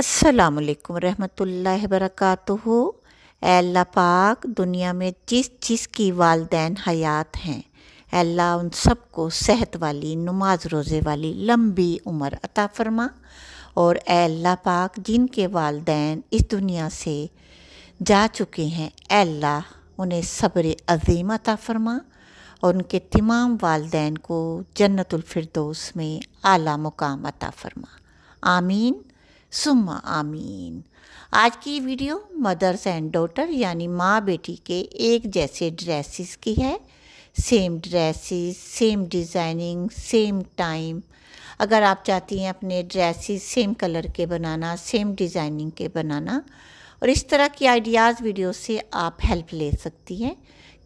असलकम रहमतुल्ला वरक़ात अल्लाह पाक दुनिया में जिस जिस की वालदेन हयात हैं अल्लाह उन सबको सेहत वाली नमाज रोज़े वाली लंबी उम्र अता फरमा और अल्लाह पाक जिनके वालदेन इस दुनिया से जा चुके हैं अल्लाह उन्हें सब्र अजीम अता फरमा और उनके तमाम वालदेन को जन्नतफरदोस में आला मुकाम अता फरमा आमीन सुमा आमीन आज की वीडियो मदर्स एंड डॉटर यानी माँ बेटी के एक जैसे ड्रेसेस की है same dresses same designing same time अगर आप चाहती हैं अपने ड्रेसेस सेम कलर के बनाना सेम डिज़ाइनिंग के बनाना और इस तरह की आइडियाज़ वीडियो से आप हेल्प ले सकती हैं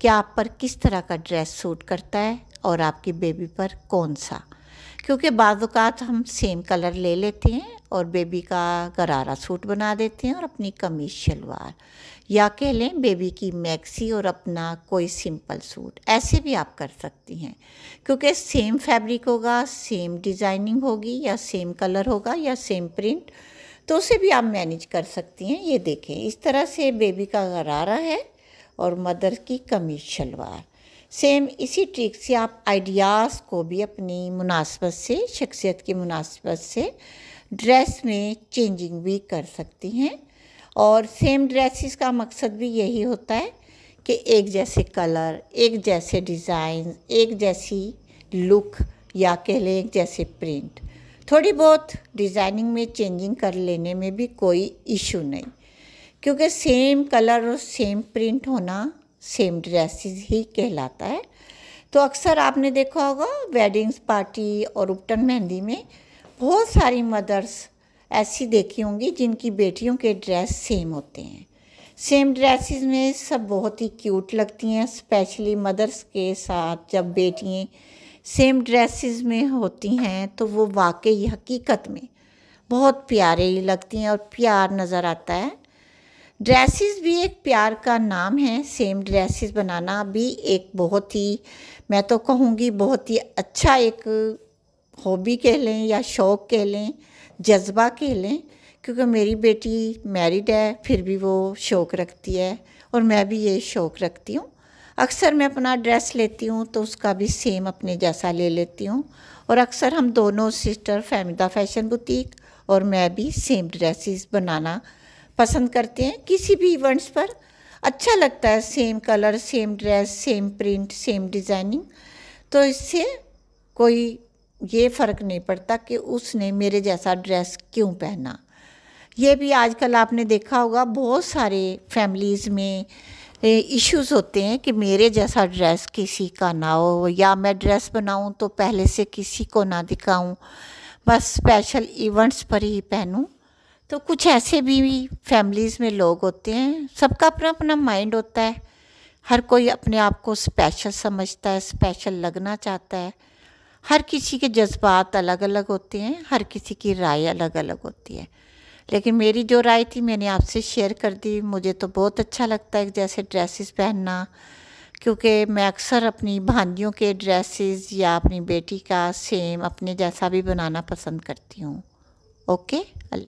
कि आप पर किस तरह का ड्रेस सूट करता है और आपकी बेबी पर कौन सा क्योंकि बाज़ात हम सेम कलर ले लेते हैं और बेबी का गरारा सूट बना देते हैं और अपनी कमीज शलवार या कह लें बेबी की मैक्सी और अपना कोई सिंपल सूट ऐसे भी आप कर सकती हैं क्योंकि सेम फैब्रिक होगा सेम डिज़ाइनिंग होगी या सेम कलर होगा या सेम प्रिंट तो उसे भी आप मैनेज कर सकती हैं ये देखें इस तरह से बेबी का गरारा है और मदर की कमीज शलवार सेम इसी ट्रिक से आप आइडियाज़ को भी अपनी मुनासबत से शख्सियत की मुनासबत से ड्रेस में चेंजिंग भी कर सकती हैं और सेम ड्रेसिस का मकसद भी यही होता है कि एक जैसे कलर एक जैसे डिज़ाइन एक जैसी लुक या कह लें एक जैसे प्रिंट थोड़ी बहुत डिज़ाइनिंग में चेंजिंग कर लेने में भी कोई इशू नहीं क्योंकि सेम कलर और सेम प्रिंट होना सेम ड्रेसेस ही कहलाता है तो अक्सर आपने देखा होगा वेडिंग्स पार्टी और उपटन मेहंदी में बहुत सारी मदर्स ऐसी देखी होंगी जिनकी बेटियों के ड्रेस सेम होते हैं सेम ड्रेसेस में सब बहुत ही क्यूट लगती हैं स्पेशली मदर्स के साथ जब बेटियाँ सेम ड्रेसेस में होती हैं तो वो वाकई हकीकत में बहुत प्यारे लगती हैं और प्यार नज़र आता है ड्रेसेस भी एक प्यार का नाम है सेम ड्रेसेस बनाना भी एक बहुत ही मैं तो कहूँगी बहुत ही अच्छा एक हॉबी कह लें या शौक़ कह लें जज्बा कह लें क्योंकि मेरी बेटी मैरिड है फिर भी वो शौक़ रखती है और मैं भी ये शौक़ रखती हूँ अक्सर मैं अपना ड्रेस लेती हूँ तो उसका भी सेम अपने जैसा ले लेती हूँ और अक्सर हम दोनों सिस्टर फैमिदा फैशन बुटीक और मैं भी सेम ड्रेसेस बनाना पसंद करते हैं किसी भी इवेंट्स पर अच्छा लगता है same colour same dress same print same designing तो इससे कोई ये फ़र्क नहीं पड़ता कि उसने मेरे जैसा ड्रेस क्यों पहना ये भी आजकल आपने देखा होगा बहुत सारे फैमिलीज़ में इश्यूज होते हैं कि मेरे जैसा ड्रेस किसी का ना हो या मैं ड्रेस बनाऊं तो पहले से किसी को ना दिखाऊं बस स्पेशल इवेंट्स पर ही पहनूं तो कुछ ऐसे भी फैमिलीज़ में लोग होते हैं सबका अपना अपना माइंड होता है हर कोई अपने आप को स्पेशल समझता है स्पेशल लगना चाहता है हर किसी के जज्बात अलग अलग होते हैं हर किसी की राय अलग अलग होती है लेकिन मेरी जो राय थी मैंने आपसे शेयर कर दी मुझे तो बहुत अच्छा लगता है जैसे ड्रेसेस पहनना क्योंकि मैं अक्सर अपनी भांजियों के ड्रेसेस या अपनी बेटी का सेम अपने जैसा भी बनाना पसंद करती हूँ ओके